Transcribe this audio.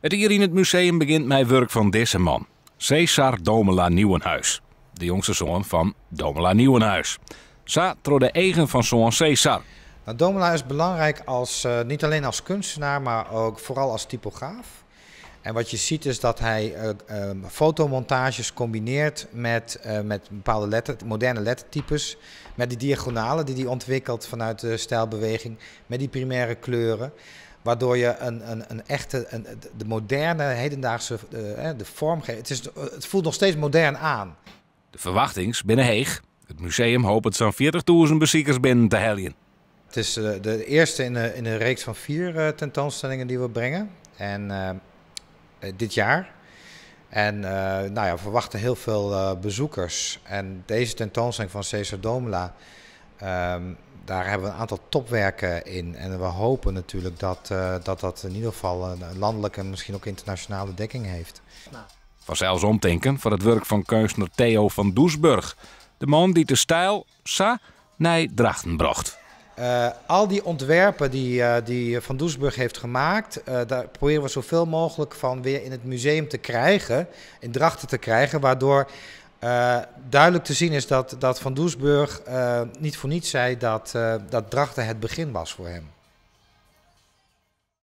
Het hier in het museum begint mijn werk van deze man. César Domela Nieuwenhuis. De jongste zoon van Domela Nieuwenhuis. Sa de eigen van zoon César. Nou, Domela is belangrijk als, eh, niet alleen als kunstenaar, maar ook vooral als typograaf. En wat je ziet is dat hij eh, ehm, fotomontages combineert met, eh, met bepaalde letter, moderne lettertypes. Met die diagonalen die hij ontwikkelt vanuit de stijlbeweging. Met die primaire kleuren. Waardoor je een, een, een echte, een, de moderne, hedendaagse eh, de geeft. Het, is, het voelt nog steeds modern aan. De verwachtings binnen Heeg. Het museum hoopt het zo'n 40.000 bezoekers binnen te halen. Het is de eerste in een in reeks van vier tentoonstellingen die we brengen. En eh, dit jaar. En eh, nou ja, we verwachten heel veel eh, bezoekers. En deze tentoonstelling van Cesar Domela, ehm, daar hebben we een aantal topwerken in. En we hopen natuurlijk dat dat, dat in ieder geval een landelijke en misschien ook internationale dekking heeft. zelfs omdenken van het werk van Keusner Theo van Doesburg. De man die de stijl Sa naar Drachten bracht. Eh, al die ontwerpen die, eh, die Van Doesburg heeft gemaakt, eh, daar proberen we zoveel mogelijk van weer in het museum te krijgen, in drachten te krijgen, waardoor duidelijk te zien is dat, dat Van Doesburg niet voor niets zei dat, dat drachten het begin was voor hem.